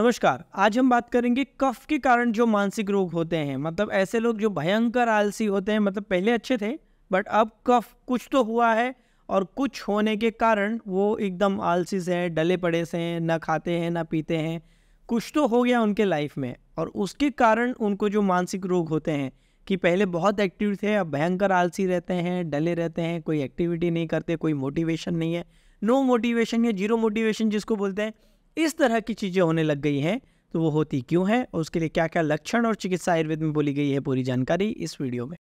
नमस्कार आज हम बात करेंगे कफ के कारण जो मानसिक रोग होते हैं मतलब ऐसे लोग जो भयंकर आलसी होते हैं मतलब पहले अच्छे थे बट अब कफ कुछ तो हुआ है और कुछ होने के कारण वो एकदम आलसी से हैं डले पड़े से हैं ना खाते हैं ना पीते हैं कुछ तो हो गया उनके लाइफ में और उसके कारण उनको जो मानसिक रोग होते हैं कि पहले बहुत एक्टिव थे अब भयंकर आलसी रहते हैं डले रहते हैं कोई एक्टिविटी नहीं करते कोई मोटिवेशन नहीं है नो मोटिवेशन या जीरो मोटिवेशन जिसको बोलते हैं इस तरह की चीज़ें होने लग गई हैं तो वो होती क्यों है और उसके लिए क्या क्या लक्षण और चिकित्सा आयुर्वेद में बोली गई है पूरी जानकारी इस वीडियो में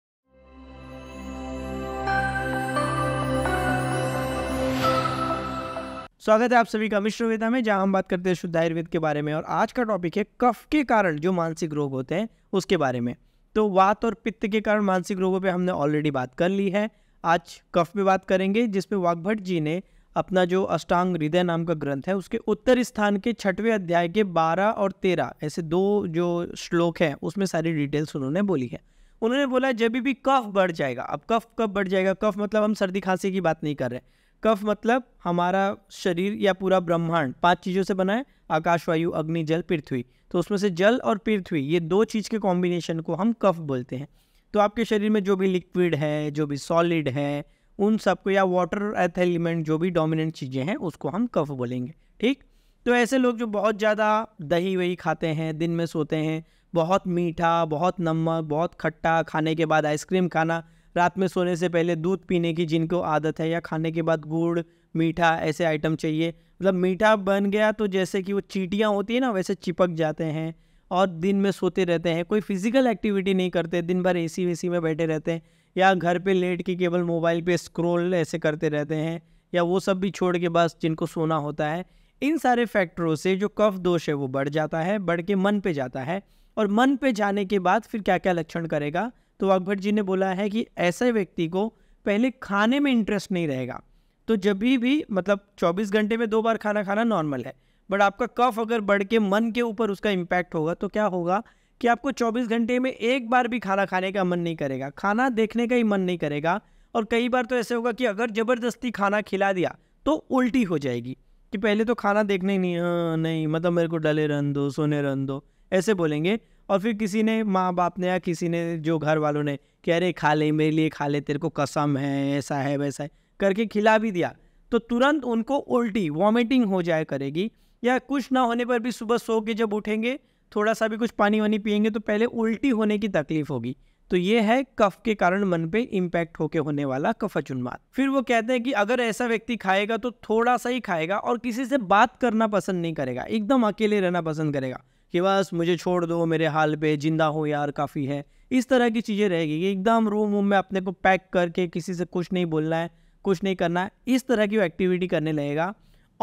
स्वागत है आप सभी का मिश्र वेदा में जहां हम बात करते हैं शुद्ध आयुर्वेद के बारे में और आज का टॉपिक है कफ के कारण जो मानसिक रोग होते हैं उसके बारे में तो वात और पित्त के कारण मानसिक रोगों पे हमने ऑलरेडी बात कर ली है आज कफ पे बात करेंगे जिसमें वाग्भट जी ने अपना जो अष्टांग हृदय नाम का ग्रंथ है उसके उत्तर स्थान के छठवें अध्याय के बारह और तेरह ऐसे दो जो श्लोक हैं उसमें सारी डिटेल्स उन्होंने बोली है उन्होंने बोला जब भी कफ बढ़ जाएगा अब कफ कब बढ़ जाएगा कफ मतलब हम सर्दी खांसी की बात नहीं कर रहे कफ मतलब हमारा शरीर या पूरा ब्रह्मांड पांच चीज़ों से बना है आकाश वायु अग्नि जल पृथ्वी तो उसमें से जल और पृथ्वी ये दो चीज़ के कॉम्बिनेशन को हम कफ बोलते हैं तो आपके शरीर में जो भी लिक्विड है जो भी सॉलिड है उन सबको या वाटर अर्थ एलिमेंट जो भी डोमिनेंट चीज़ें हैं उसको हम कफ बोलेंगे ठीक तो ऐसे लोग जो बहुत ज़्यादा दही वही खाते हैं दिन में सोते हैं बहुत मीठा बहुत नमक बहुत खट्टा खाने के बाद आइसक्रीम खाना रात में सोने से पहले दूध पीने की जिनको आदत है या खाने के बाद गुड़ मीठा ऐसे आइटम चाहिए मतलब मीठा बन गया तो जैसे कि वो चीटियाँ होती है ना वैसे चिपक जाते हैं और दिन में सोते रहते हैं कोई फिज़िकल एक्टिविटी नहीं करते दिन भर ए सी में बैठे रहते हैं या घर पे लेट के केवल मोबाइल पे स्क्रॉल ऐसे करते रहते हैं या वो सब भी छोड़ के बस जिनको सोना होता है इन सारे फैक्टरों से जो कफ दोष है वो बढ़ जाता है बढ़ के मन पे जाता है और मन पे जाने के बाद फिर क्या क्या लक्षण करेगा तो अकबर जी ने बोला है कि ऐसे व्यक्ति को पहले खाने में इंटरेस्ट नहीं रहेगा तो जब भी भी मतलब 24 घंटे में दो बार खाना खाना नॉर्मल है बट आपका कफ अगर बढ़ के मन के ऊपर उसका इम्पैक्ट होगा तो क्या होगा कि आपको 24 घंटे में एक बार भी खाना खाने का मन नहीं करेगा खाना देखने का ही मन नहीं करेगा और कई बार तो ऐसे होगा कि अगर ज़बरदस्ती खाना खिला दिया तो उल्टी हो जाएगी कि पहले तो खाना देखने ही नहीं आ, हाँ, नहीं मतलब मेरे को डले रन दो सोने रन दो ऐसे बोलेंगे और फिर किसी ने माँ बाप ने या किसी ने जो घर वालों ने कि अरे खा ले मेरे लिए खा ले तेरे को कसम है ऐसा है वैसा है करके खिला भी दिया तो तुरंत उनको उल्टी वॉमिटिंग हो जाए करेगी या कुछ ना होने पर भी सुबह सो के जब उठेंगे थोड़ा सा भी कुछ पानी वानी पियेंगे तो पहले उल्टी होने की तकलीफ होगी तो ये है कफ के कारण मन पे इम्पैक्ट होके होने वाला कफा चुनमान फिर वो कहते हैं कि अगर ऐसा व्यक्ति खाएगा तो थोड़ा सा ही खाएगा और किसी से बात करना पसंद नहीं करेगा एकदम अकेले रहना पसंद करेगा कि बस मुझे छोड़ दो मेरे हाल पे जिंदा हो यार काफ़ी है इस तरह की चीज़ें रहेगी कि एकदम रूम वूम में अपने को पैक करके किसी से कुछ नहीं बोलना है कुछ नहीं करना है इस तरह की एक्टिविटी करने लगेगा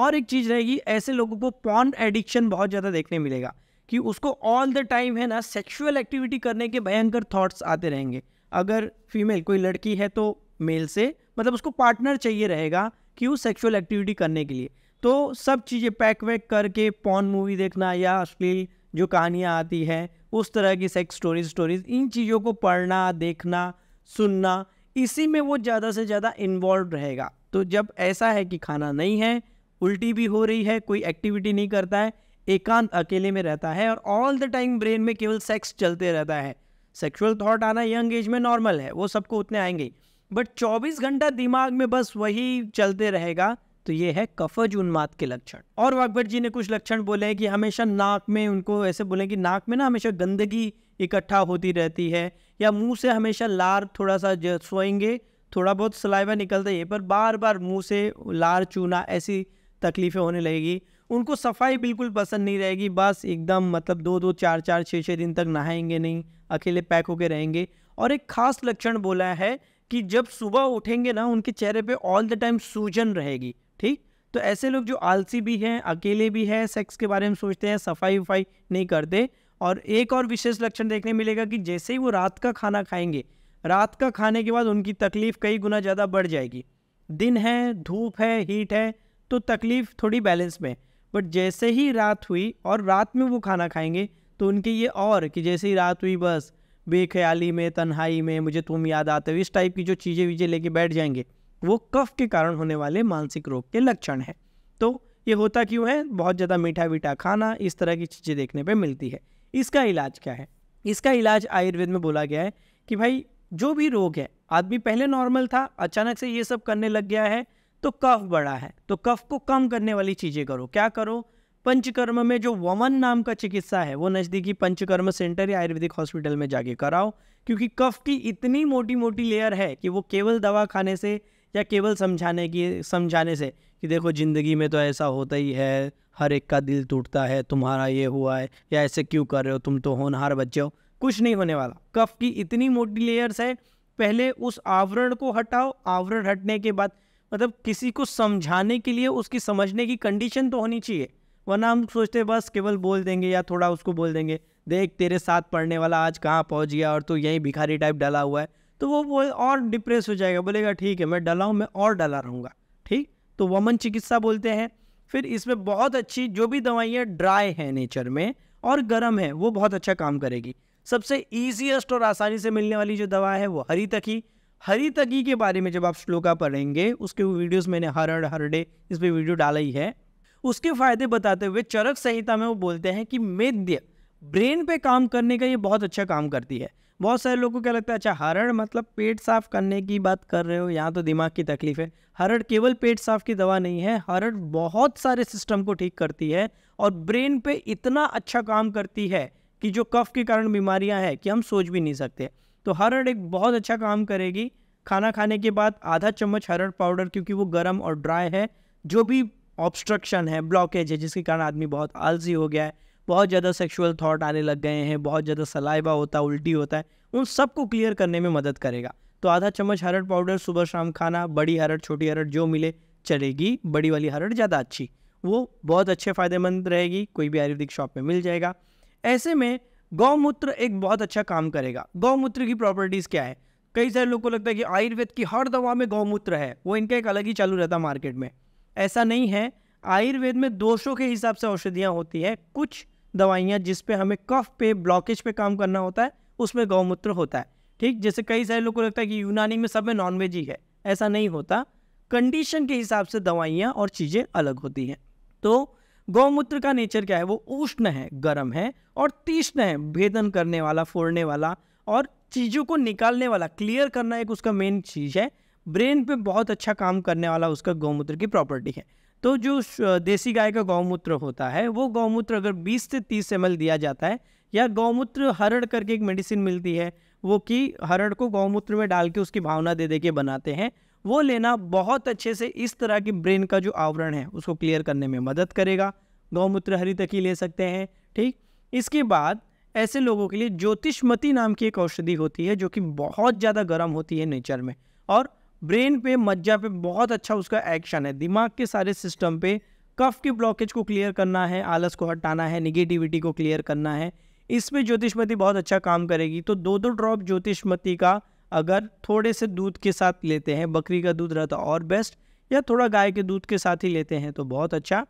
और एक चीज़ रहेगी ऐसे लोगों को पॉन एडिक्शन बहुत ज़्यादा देखने मिलेगा कि उसको ऑल द टाइम है ना सेक्सुअल एक्टिविटी करने के भयंकर थॉट्स आते रहेंगे अगर फीमेल कोई लड़की है तो मेल से मतलब उसको पार्टनर चाहिए रहेगा कि वो सेक्सुअल एक्टिविटी करने के लिए तो सब चीज़ें पैक वैक करके पॉन मूवी देखना या अश्लील जो कहानियाँ आती हैं उस तरह की सेक्स स्टोरीज स्टोरीज इन चीज़ों को पढ़ना देखना सुनना इसी में वो ज़्यादा से ज़्यादा इन्वॉल्व रहेगा तो जब ऐसा है कि खाना नहीं है उल्टी भी हो रही है कोई एक्टिविटी नहीं करता है एकांत अकेले में रहता है और ऑल द टाइम ब्रेन में केवल सेक्स चलते रहता है सेक्सुअल थॉट आना यंग एज में नॉर्मल है वो सबको उतने आएंगे बट 24 घंटा दिमाग में बस वही चलते रहेगा तो ये है कफज उन्माद के लक्षण और वाकभट जी ने कुछ लक्षण बोले हैं कि हमेशा नाक में उनको ऐसे बोले कि नाक में ना हमेशा गंदगी इकट्ठा होती रहती है या मुंह से हमेशा लार थोड़ा सा सोएंगे थोड़ा बहुत सलाइवा निकलता है पर बार बार मुंह से लार चूना ऐसी तकलीफ़ें होने लगेगी उनको सफाई बिल्कुल पसंद नहीं रहेगी बस एकदम मतलब दो दो चार चार छः छः दिन तक नहाएंगे नहीं अकेले पैक होके रहेंगे और एक खास लक्षण बोला है कि जब सुबह उठेंगे ना उनके चेहरे पे ऑल द टाइम सूजन रहेगी ठीक तो ऐसे लोग जो आलसी भी हैं अकेले भी हैं सेक्स के बारे में सोचते हैं सफाई वफाई नहीं करते और एक और विशेष लक्षण देखने मिलेगा कि जैसे ही वो रात का खाना खाएंगे रात का खाने के बाद उनकी तकलीफ़ कई गुना ज़्यादा बढ़ जाएगी दिन है धूप है हीट है तो तकलीफ़ थोड़ी बैलेंस में बट जैसे ही रात हुई और रात में वो खाना खाएंगे तो उनके ये और कि जैसे ही रात हुई बस बेख्याली में तन्हाई में मुझे तुम याद आते हो इस टाइप की जो चीज़ें वीज़ें लेके बैठ जाएंगे वो कफ के कारण होने वाले मानसिक रोग के लक्षण हैं तो ये होता क्यों है बहुत ज़्यादा मीठा वीठा खाना इस तरह की चीज़ें देखने पर मिलती है इसका इलाज क्या है इसका इलाज आयुर्वेद में बोला गया है कि भाई जो भी रोग है आदमी पहले नॉर्मल था अचानक से ये सब करने लग गया है तो कफ बड़ा है तो कफ को कम करने वाली चीज़ें करो क्या करो पंचकर्म में जो वमन नाम का चिकित्सा है वो नज़दीकी पंचकर्म सेंटर या आयुर्वेदिक हॉस्पिटल में जाके कराओ क्योंकि कफ की इतनी मोटी मोटी लेयर है कि वो केवल दवा खाने से या केवल समझाने की समझाने से कि देखो ज़िंदगी में तो ऐसा होता ही है हर एक का दिल टूटता है तुम्हारा ये हुआ है या ऐसे क्यों कर रहे हो तुम तो होनहार बच्चे हो कुछ नहीं होने वाला कफ की इतनी मोटी लेयर्स है पहले उस आवरण को हटाओ आवरण हटने के बाद मतलब किसी को समझाने के लिए उसकी समझने की कंडीशन तो होनी चाहिए वरना हम सोचते बस केवल बोल देंगे या थोड़ा उसको बोल देंगे देख तेरे साथ पढ़ने वाला आज कहाँ पहुँच गया और तू तो यहीं भिखारी टाइप डला हुआ है तो वो वो और डिप्रेस हो जाएगा बोलेगा ठीक है मैं डला हूँ मैं और डला रहूँगा ठीक तो वमन चिकित्सा बोलते हैं फिर इसमें बहुत अच्छी जो भी दवाइयाँ ड्राई हैं नेचर में और गर्म है वो बहुत अच्छा काम करेगी सबसे ईजिएस्ट और आसानी से मिलने वाली जो दवा है वो हरी तखी हरी तगी के बारे में जब आप श्लोका पढ़ेंगे उसके वीडियोस मैंने हर हर हर डे इस पर वीडियो डाला ही है उसके फायदे बताते हुए चरक संहिता में वो बोलते हैं कि मेद्य ब्रेन पे काम करने का ये बहुत अच्छा काम करती है बहुत सारे लोगों को क्या लगता है अच्छा हरड़ मतलब पेट साफ करने की बात कर रहे हो यहाँ तो दिमाग की तकलीफ है हरड़ केवल पेट साफ की दवा नहीं है हरड़ बहुत सारे सिस्टम को ठीक करती है और ब्रेन पे इतना अच्छा काम करती है कि जो कफ के कारण बीमारियाँ हैं कि हम सोच भी नहीं सकते तो हरड़ एक बहुत अच्छा काम करेगी खाना खाने के बाद आधा चम्मच हरड़ पाउडर क्योंकि वो गर्म और ड्राई है जो भी ऑब्स्ट्रक्शन है ब्लॉकेज है जिसके कारण आदमी बहुत आलसी हो गया है बहुत ज़्यादा सेक्सुअल थॉट आने लग गए हैं बहुत ज़्यादा सलाइबा होता है उल्टी होता है उन सबको क्लियर करने में मदद करेगा तो आधा चम्मच हरड़ पाउडर सुबह शाम खाना बड़ी हरड़ छोटी हरड़ जो मिले चलेगी बड़ी वाली हरड़ ज़्यादा अच्छी वो बहुत अच्छे फ़ायदेमंद रहेगी कोई भी आयुर्वेदिक शॉप में मिल जाएगा ऐसे में गौमूत्र एक बहुत अच्छा काम करेगा गौमूत्र की प्रॉपर्टीज़ क्या है कई सारे लोग को लगता है कि आयुर्वेद की हर दवा में गौमूत्र है वो इनका एक अलग ही चालू रहता है मार्केट में ऐसा नहीं है आयुर्वेद में दोषों के हिसाब से औषधियाँ होती है कुछ दवाइयाँ जिसपे हमें कफ पे ब्लॉकेज पे काम करना होता है उसमें गौमूत्र होता है ठीक जैसे कई सारे लोग को लगता है कि यूनानी में सब में नॉनवेज ही है ऐसा नहीं होता कंडीशन के हिसाब से दवाइयाँ और चीज़ें अलग होती हैं तो गौमूत्र का नेचर क्या है वो उष्ण है गर्म है और तीक्ष्ण है भेदन करने वाला फोड़ने वाला और चीज़ों को निकालने वाला क्लियर करना एक उसका मेन चीज़ है ब्रेन पे बहुत अच्छा काम करने वाला उसका गौमूत्र की प्रॉपर्टी है तो जो देसी गाय का गौमूत्र होता है वो गौमूत्र अगर 20 से 30 एम दिया जाता है या गौमूत्र हरड़ करके एक मेडिसिन मिलती है वो कि हरड़ को गौमूत्र में डाल के उसकी भावना दे दे के बनाते हैं वो लेना बहुत अच्छे से इस तरह के ब्रेन का जो आवरण है उसको क्लियर करने में मदद करेगा गौमूत्र हरी तक ही ले सकते हैं ठीक इसके बाद ऐसे लोगों के लिए ज्योतिषमती नाम की एक औषधि होती है जो कि बहुत ज़्यादा गर्म होती है नेचर में और ब्रेन पे मज्जा पे बहुत अच्छा उसका एक्शन है दिमाग के सारे सिस्टम पे कफ के ब्लॉकेज को क्लियर करना है आलस को हटाना है निगेटिविटी को क्लियर करना है इसमें ज्योतिषमती बहुत अच्छा काम करेगी तो दो दो ड्रॉप ज्योतिषमती का अगर थोड़े से दूध के साथ लेते हैं बकरी का दूध रहता और बेस्ट या थोड़ा गाय के दूध के साथ ही लेते हैं तो बहुत अच्छा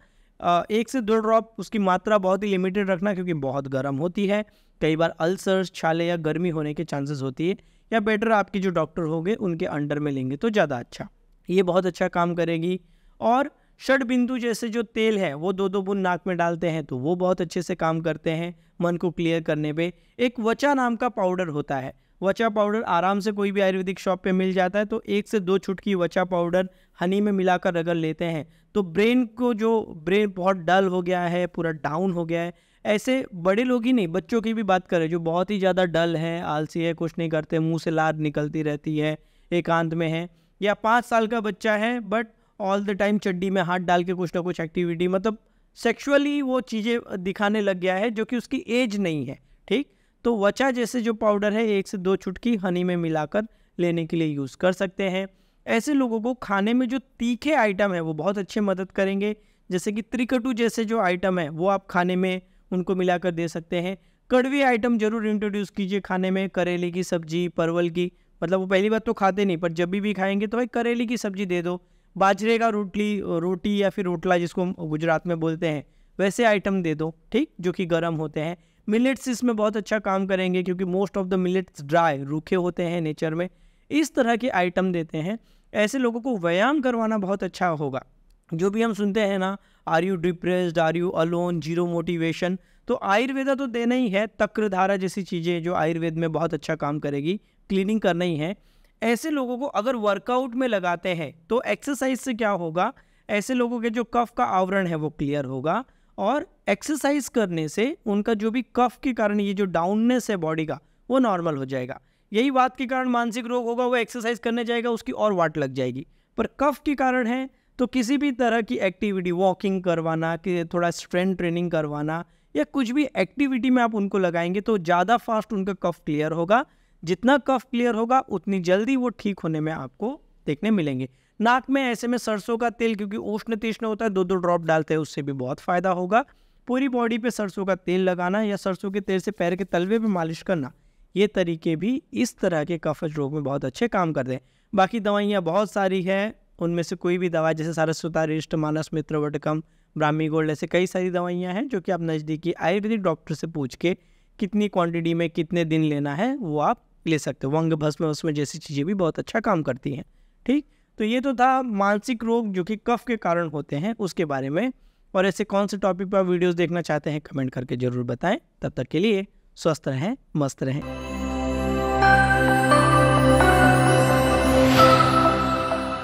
एक से दो ड्रॉप उसकी मात्रा बहुत ही लिमिटेड रखना क्योंकि बहुत गर्म होती है कई बार अल्सर छाले या गर्मी होने के चांसेस होती है या बेटर आपके जो डॉक्टर होंगे उनके अंडर में लेंगे तो ज़्यादा अच्छा ये बहुत अच्छा काम करेगी और षड बिंदु जैसे जो तेल है वो दो दो बुन नाक में डालते हैं तो वो बहुत अच्छे से काम करते हैं मन को क्लियर करने पे एक वचा नाम का पाउडर होता है वचा पाउडर आराम से कोई भी आयुर्वेदिक शॉप पे मिल जाता है तो एक से दो छुटकी वचा पाउडर हनी में मिलाकर रगड़ लेते हैं तो ब्रेन को जो ब्रेन बहुत डल हो गया है पूरा डाउन हो गया है ऐसे बड़े लोग ही नहीं बच्चों की भी बात करें जो बहुत ही ज़्यादा डल है आलसी है कुछ नहीं करते मुंह से लार निकलती रहती है एकांत में है या पाँच साल का बच्चा है बट ऑल द टाइम चड्डी में हाथ डाल के कुछ ना कुछ एक्टिविटी मतलब सेक्शुअली वो चीज़ें दिखाने लग गया है जो कि उसकी एज नहीं है ठीक तो वचा जैसे जो पाउडर है एक से दो चुटकी हनी में मिलाकर लेने के लिए यूज़ कर सकते हैं ऐसे लोगों को खाने में जो तीखे आइटम है वो बहुत अच्छे मदद करेंगे जैसे कि त्रिकटू जैसे जो आइटम है वो आप खाने में उनको मिलाकर दे सकते हैं कड़वी आइटम जरूर इंट्रोड्यूस कीजिए खाने में करेले की सब्जी परवल की मतलब वो पहली बार तो खाते नहीं पर जब भी भी खाएंगे तो भाई करेले की सब्जी दे दो बाजरे का रोटली रोटी या फिर रोटला जिसको हम गुजरात में बोलते हैं वैसे आइटम दे दो ठीक जो कि गर्म होते हैं मिलेट्स इसमें बहुत अच्छा काम करेंगे क्योंकि most of the millets dry रूखे होते हैं नेचर में इस तरह के आइटम देते हैं ऐसे लोगों को व्यायाम करवाना बहुत अच्छा होगा जो भी हम सुनते हैं ना are you depressed are you alone zero motivation तो आयुर्वेदा तो देना ही है तक्रधारा जैसी चीज़ें जो आयुर्वेद में बहुत अच्छा काम करेगी क्लीनिंग करना ही है ऐसे लोगों को अगर वर्कआउट में लगाते हैं तो एक्सरसाइज से क्या होगा ऐसे लोगों के जो कफ का आवरण है वो क्लियर होगा और एक्सरसाइज करने से उनका जो भी कफ के कारण ये जो डाउननेस है बॉडी का वो नॉर्मल हो जाएगा यही बात के कारण मानसिक रोग होगा वो एक्सरसाइज करने जाएगा उसकी और वाट लग जाएगी पर कफ के कारण है तो किसी भी तरह की एक्टिविटी वॉकिंग करवाना कि थोड़ा स्ट्रेंथ ट्रेनिंग करवाना या कुछ भी एक्टिविटी में आप उनको लगाएंगे तो ज़्यादा फास्ट उनका कफ क्लियर होगा जितना कफ क्लियर होगा उतनी जल्दी वो ठीक होने में आपको देखने मिलेंगे नाक में ऐसे में सरसों का तेल क्योंकि उष्ण तीष्ण होता है दो दो ड्रॉप डालते हैं उससे भी बहुत फ़ायदा होगा पूरी बॉडी पे सरसों का तेल लगाना या सरसों के तेल से पैर के तलवे पे मालिश करना ये तरीके भी इस तरह के कफज रोग में बहुत अच्छे काम करते हैं बाकी दवाइयाँ बहुत सारी हैं उनमें से कोई भी दवा जैसे सारस्वता रिष्ट मानस मित्र वटकम ब्राह्मी गोल्ड ऐसे कई सारी दवाइयाँ हैं जो कि आप नज़दीकी आयुर्वेदिक डॉक्टर से पूछ के कितनी क्वांटिटी में कितने दिन लेना है वो आप ले सकते हो वंग भस्म उसमें जैसी चीज़ें भी बहुत अच्छा काम करती हैं ठीक तो ये तो था मानसिक रोग जो कि कफ के कारण होते हैं उसके बारे में और ऐसे कौन से टॉपिक पर आप वीडियोस देखना चाहते हैं कमेंट करके ज़रूर बताएं तब तक के लिए स्वस्थ रहें मस्त रहें